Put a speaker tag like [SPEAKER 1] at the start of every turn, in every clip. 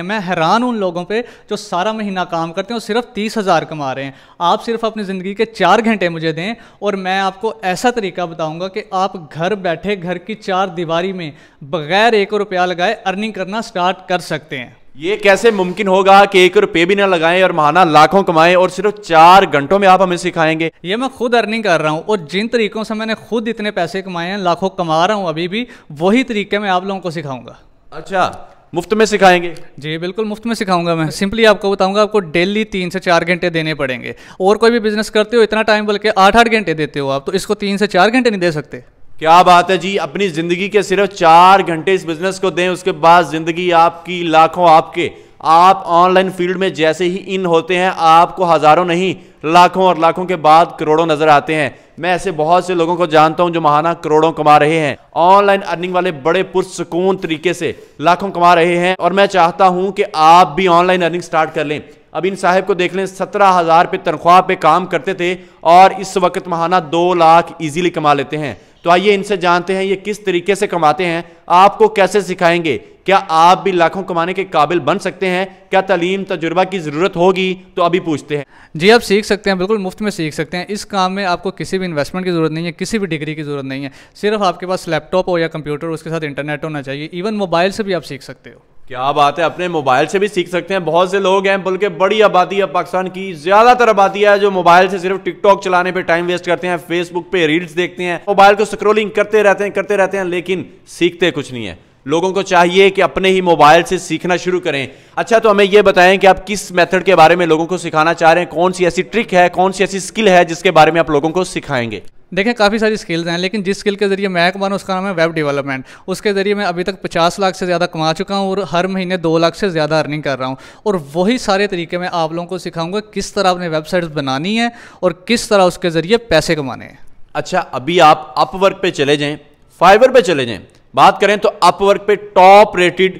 [SPEAKER 1] मैं हैरान उन लोगों पे जो सारा महीना काम करते हैं और सिर्फ तीस हज़ार कमा रहे हैं आप सिर्फ अपनी ज़िंदगी के चार घंटे मुझे दें और मैं आपको ऐसा तरीका बताऊंगा कि आप घर बैठे घर की चार दीवारी में बगैर एक रुपया लगाए अर्निंग करना स्टार्ट कर सकते हैं
[SPEAKER 2] ये कैसे मुमकिन होगा कि एक रुपये भी ना लगाएं और महाना लाखों कमाएं और सिर्फ चार घंटों में
[SPEAKER 1] आप हमें सिखाएंगे ये मैं खुद अर्निंग कर रहा हूँ और जिन तरीकों से मैंने खुद इतने पैसे कमाए हैं लाखों कमा रहा हूँ अभी भी वही तरीके मैं आप लोगों को सिखाऊंगा अच्छा मुफ्त में सिखाएंगे जी बिल्कुल मुफ्त में सिखाऊंगा मैं सिंपली आपको बताऊंगा आपको डेली तीन से चार घंटे देने पड़ेंगे और कोई भी बिजनेस करते हो इतना टाइम बल्कि आठ आठ घंटे देते हो आप तो इसको तीन से चार घंटे नहीं दे सकते क्या बात है जी
[SPEAKER 2] अपनी जिंदगी के सिर्फ चार घंटे इस बिजनेस को दें उसके बाद जिंदगी आपकी लाखों आपके आप ऑनलाइन फील्ड में जैसे ही इन होते हैं आपको हज़ारों नहीं लाखों और लाखों के बाद करोड़ों नज़र आते हैं मैं ऐसे बहुत से लोगों को जानता हूं जो महाना करोड़ों कमा रहे हैं ऑनलाइन अर्निंग वाले बड़े पुरसकून तरीके से लाखों कमा रहे हैं और मैं चाहता हूं कि आप भी ऑनलाइन अर्निंग स्टार्ट कर लें अब इन साहब को देख लें सत्रह हज़ार पे तनख्वाह पे काम करते थे और इस वक्त महाना दो लाख इजीली कमा लेते हैं तो आइए इनसे जानते हैं ये किस तरीके से कमाते हैं आपको कैसे सिखाएंगे क्या आप भी लाखों कमाने के काबिल बन
[SPEAKER 1] सकते हैं क्या तलीम तजुर्बा की ज़रूरत होगी तो अभी पूछते हैं जी आप सीख सकते हैं बिल्कुल मुफ्त में सीख सकते हैं इस काम में आपको किसी भी इन्वेस्टमेंट की ज़रूरत नहीं है किसी भी डिग्री की ज़रूरत नहीं है सिर्फ आपके पास लैपटॉप हो या कंप्यूटर उसके साथ इंटरनेट होना चाहिए इवन मोबाइल से भी आप सीख सकते हो
[SPEAKER 2] क्या बात है अपने मोबाइल से भी सीख सकते हैं बहुत से लोग हैं बल्कि बड़ी आबादी है पाकिस्तान की ज्यादातर आबादी है जो मोबाइल से सिर्फ टिकटॉक चलाने पे टाइम वेस्ट करते हैं फेसबुक पे रील्स देखते हैं मोबाइल को स्क्रोलिंग करते रहते हैं करते रहते हैं लेकिन सीखते कुछ नहीं है लोगों को चाहिए कि अपने ही मोबाइल से सीखना शुरू करें अच्छा तो हमें यह बताएं कि आप किस मेथड के बारे में लोगों को सिखाना चाह रहे हैं कौन सी ऐसी ट्रिक है कौन सी ऐसी स्किल है जिसके बारे में आप लोगों को सिखाएंगे
[SPEAKER 1] देखें काफ़ी सारी स्किल्स हैं लेकिन जिस स्किल के ज़रिए मैं कमाना उसका नाम है वेब डेवलपमेंट उसके ज़रिए मैं अभी तक 50 लाख से ज़्यादा कमा चुका हूँ और हर महीने दो लाख से ज़्यादा अर्निंग कर रहा हूँ और वही सारे तरीके मैं आप लोगों को सिखाऊंगा किस तरह आपने वेबसाइट्स बनानी है और किस तरह उसके ज़रिए पैसे कमाने हैं अच्छा अभी आप अपवर्क पे चले जाएँ
[SPEAKER 2] फाइवर पर चले जाएँ बात करें तो अपवर्क पे टॉप रेटेड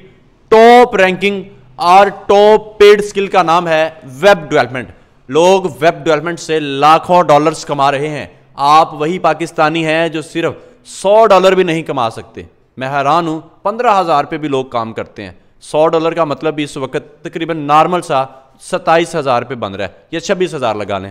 [SPEAKER 2] टॉप रैंकिंग और टॉप पेड स्किल का नाम है वेब डेवलपमेंट लोग वेब डेवलपमेंट से लाखों डॉलर्स कमा रहे हैं आप वही पाकिस्तानी हैं जो सिर्फ सौ डॉलर भी नहीं कमा सकते मैं हैरान हूं पंद्रह हज़ार पे भी लोग काम करते हैं सौ डॉलर का मतलब भी इस वक्त तकरीबन नॉर्मल सा सत्ताईस हज़ार पे बन रहा है या छब्बीस हज़ार लगा लें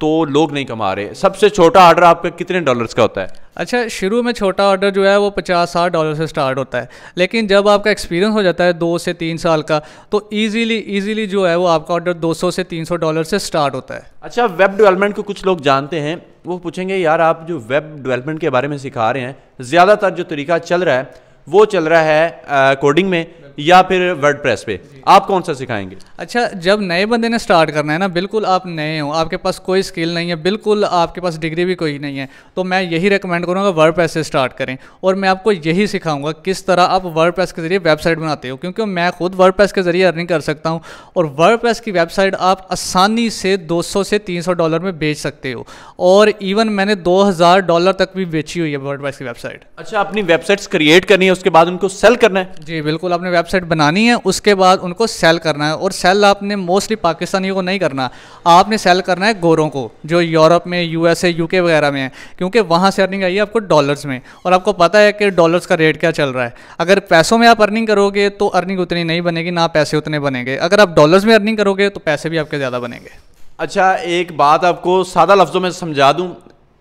[SPEAKER 2] तो लोग नहीं कमा रहे सबसे छोटा ऑर्डर आपका कितने डॉलर्स का होता है
[SPEAKER 1] अच्छा शुरू में छोटा ऑर्डर जो है वो पचास साठ डॉलर से स्टार्ट होता है लेकिन जब आपका एक्सपीरियंस हो जाता है दो से तीन साल का तो इजीली इजीली जो है वो आपका ऑर्डर दो सौ से तीन सौ डॉलर से स्टार्ट होता है अच्छा वेब
[SPEAKER 2] डेवलपमेंट को कुछ लोग जानते हैं वो पूछेंगे यार आप जो वेब डेवलपमेंट के बारे में सिखा रहे हैं ज़्यादातर जो तरीका चल रहा है वो चल रहा है कोडिंग में या फिर वर्ड प्रेस पे आप कौन सा सिखाएंगे
[SPEAKER 1] अच्छा जब नए बंदे ने स्टार्ट करना है ना बिल्कुल आप नए हो आपके पास कोई स्किल नहीं है बिल्कुल आपके पास डिग्री भी कोई नहीं है तो मैं यही रिकमेंड करूँगा वर्ड से स्टार्ट करें और मैं आपको यही सिखाऊंगा किस तरह आप वर्ड प्रेस के जरिए वेबसाइट बनाते हो क्योंकि मैं खुद वर्ड प्रेस के जरिए अर्निंग कर सकता हूँ और वर्ड प्रेस की वेबसाइट आप आसानी से दो से तीन डॉलर में बेच सकते हो और इवन मैंने दो डॉलर तक भी बेची हुई है वर्ड प्रेस की वेबसाइट अच्छा अपनी वेबसाइट्स क्रिएट करनी है उसके बाद उनको सेल करना है जी बिल्कुल आपने वेब वेबसाइट बनानी है उसके बाद उनको सेल करना है और सेल आपने मोस्टली पाकिस्तानियों को नहीं करना आपने सेल करना है गोरों को जो यूरोप में यूएसए यूके वगैरह में है क्योंकि वहाँ से अर्निंग आई है आपको डॉलर्स में और आपको पता है कि डॉलर्स का रेट क्या चल रहा है अगर पैसों में आप अर्निंग करोगे तो अर्निंग उतनी नहीं बनेगी ना पैसे उतने बनेंगे अगर आप डॉलर्स में अर्निंग करोगे तो पैसे भी आपके ज़्यादा बनेंगे
[SPEAKER 2] अच्छा एक बात आपको सादा लफ्ज़ों में समझा दूँ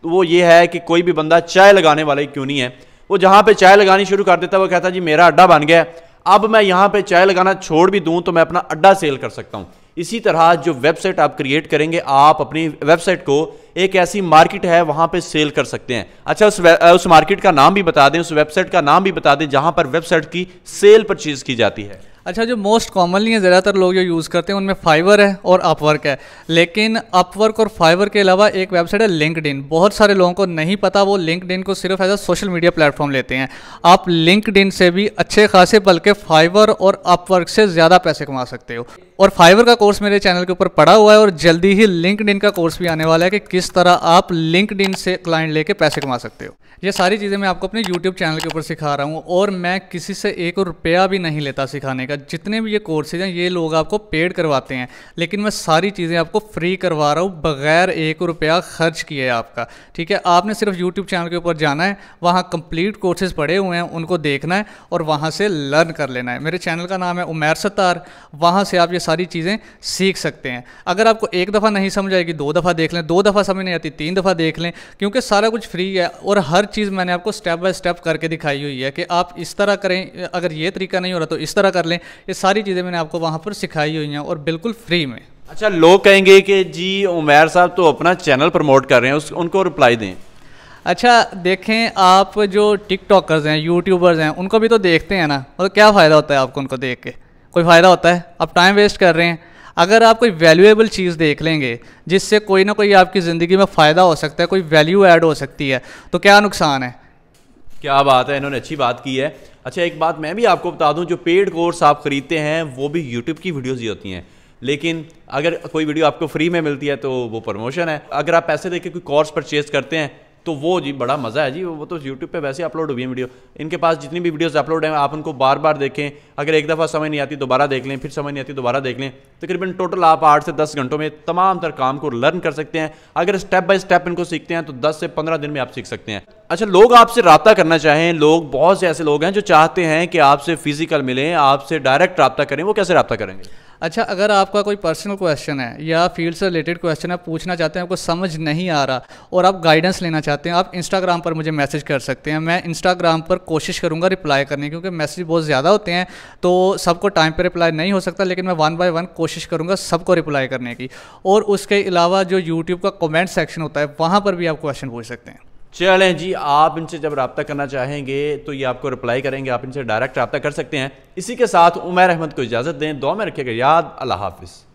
[SPEAKER 2] तो वो ये है कि कोई भी बंदा चाय लगाने वाला ही क्यों नहीं है वो जहाँ पे चाय लगानी शुरू कर देता है वो कहता है जी मेरा अड्डा बन गया है अब मैं यहां पे चाय लगाना छोड़ भी दूं तो मैं अपना अड्डा सेल कर सकता हूं इसी तरह जो वेबसाइट आप क्रिएट करेंगे आप अपनी वेबसाइट को एक ऐसी मार्केट है वहां पे सेल कर सकते हैं अच्छा उस उस मार्केट का नाम भी बता दें उस वेबसाइट का नाम भी बता दें जहां पर वेबसाइट की सेल परचेज की जाती है
[SPEAKER 1] अच्छा जो मोस्ट कॉमनली है ज़्यादातर लोग जो यूज़ करते हैं उनमें फाइवर है और अपवर्क है लेकिन अपवर्क और फाइवर के अलावा एक वेबसाइट है लिंकड बहुत सारे लोगों को नहीं पता वो लिंकड को सिर्फ as a social media platform लेते हैं आप लिंकड से भी अच्छे खासे बल्कि फाइवर और अपवर्क से ज़्यादा पैसे कमा सकते हो और फाइवर का कोर्स मेरे चैनल के ऊपर पड़ा हुआ है और जल्दी ही लिंकड का कोर्स भी आने वाला है कि किस तरह आप लिंकड से क्लाइंट लेके पैसे कमा सकते हो ये सारी चीज़ें मैं आपको अपने यूट्यूब चैनल के ऊपर सिखा रहा हूँ और मैं किसी से एक रुपया भी नहीं लेता सिखाने का जितने भी ये कोर्सेज हैं ये लोग आपको पेड करवाते हैं लेकिन मैं सारी चीज़ें आपको फ्री करवा रहा हूँ बगैर एक रुपया खर्च किए आपका ठीक है आपने सिर्फ यूट्यूब चैनल के ऊपर जाना है वहाँ कंप्लीट कोर्सेज पड़े हुए हैं उनको देखना है और वहाँ से लर्न कर लेना है मेरे चैनल का नाम है उमैर सत्तार वहाँ से आप ये सारी चीज़ें सीख सकते हैं अगर आपको एक दफ़ा नहीं समझ आएगी दो दफ़ा देख लें दो दफ़ा समझ नहीं आती तीन दफ़ा देख लें क्योंकि सारा कुछ फ्री है और हर चीज़ मैंने आपको स्टेप बाय स्टेप करके दिखाई हुई है कि आप इस तरह करें अगर ये तरीका नहीं हो रहा तो इस तरह कर लें ये सारी चीज़ें मैंने आपको वहाँ पर सिखाई हुई हैं और बिल्कुल फ्री में
[SPEAKER 2] अच्छा लोग कहेंगे कि जी उमैर साहब तो अपना चैनल प्रमोट कर रहे हैं उस उनको रिप्लाई दें
[SPEAKER 1] अच्छा देखें आप जो टिकटॉकर्स हैं यूट्यूबर्स हैं उनको भी तो देखते हैं ना और मतलब क्या फ़ायदा होता है आपको उनको देख के कोई फ़ायदा होता है आप टाइम वेस्ट कर रहे हैं अगर आप कोई वैल्यूएबल चीज़ देख लेंगे जिससे कोई ना कोई आपकी ज़िंदगी में फ़ायदा हो सकता है कोई वैल्यू ऐड हो सकती है तो क्या नुकसान है
[SPEAKER 2] क्या बात है इन्होंने अच्छी बात की है अच्छा एक बात मैं भी आपको बता दूं जो पेड कोर्स आप ख़रीदते हैं वो भी यूट्यूब की वीडियोज़ ही होती हैं लेकिन अगर कोई वीडियो आपको फ्री में मिलती है तो वो प्रमोशन है अगर आप पैसे देकर कोई कोर्स परचेज करते हैं तो वो जी बड़ा मज़ा है जी वो तो यूट्यूब पे वैसे अपलोड हुई है वीडियो इनके पास जितनी भी वीडियोस अपलोड हैं आप उनको बार बार देखें अगर एक दफ़ा समय नहीं आती दोबारा देख लें फिर समय नहीं आती दोबारा देख लें तकरीबन तो टोटल आप आठ से दस घंटों में तमाम तर काम को लर्न कर सकते हैं अगर स्टेप बाय स्टेप इनको सीखते हैं तो दस से पंद्रह दिन में आप सीख सकते हैं अच्छा लोग आपसे रबता करना चाहें लोग बहुत से ऐसे लोग हैं जो चाहते हैं कि आपसे फ़िज़िकल मिलें आपसे डायरेक्ट रबता करें वो कैसे रबता करेंगे
[SPEAKER 1] अच्छा अगर आपका कोई पर्सनल क्वेश्चन है या फील्ड से रिलेटेड क्वेश्चन है पूछना चाहते हैं आपको समझ नहीं आ रहा और आप गाइडेंस लेना चाहते हैं आप इंस्टाग्राम पर मुझे मैसेज कर सकते हैं मैं इंस्टाग्राम पर कोशिश करूँगा रिप्लाई करने क्योंकि मैसेज बहुत ज़्यादा होते हैं तो सबको टाइम पर रिप्लाई नहीं हो सकता लेकिन मैं वन बाय वन कोशिश करूँगा सबको रिप्लाई करने की और उसके अलावा जो यूट्यूब का कॉमेंट सेक्शन होता है वहाँ पर भी आप क्वेश्चन पूछ सकते हैं चलें
[SPEAKER 2] जी आप इनसे जब रबता करना चाहेंगे तो ये आपको रिप्लाई करेंगे आप इनसे डायरेक्ट रबता कर सकते हैं इसी के साथ उमर अहमद को इजाज़त दें दो में रखिएगा याद अल्लाह हाफिज़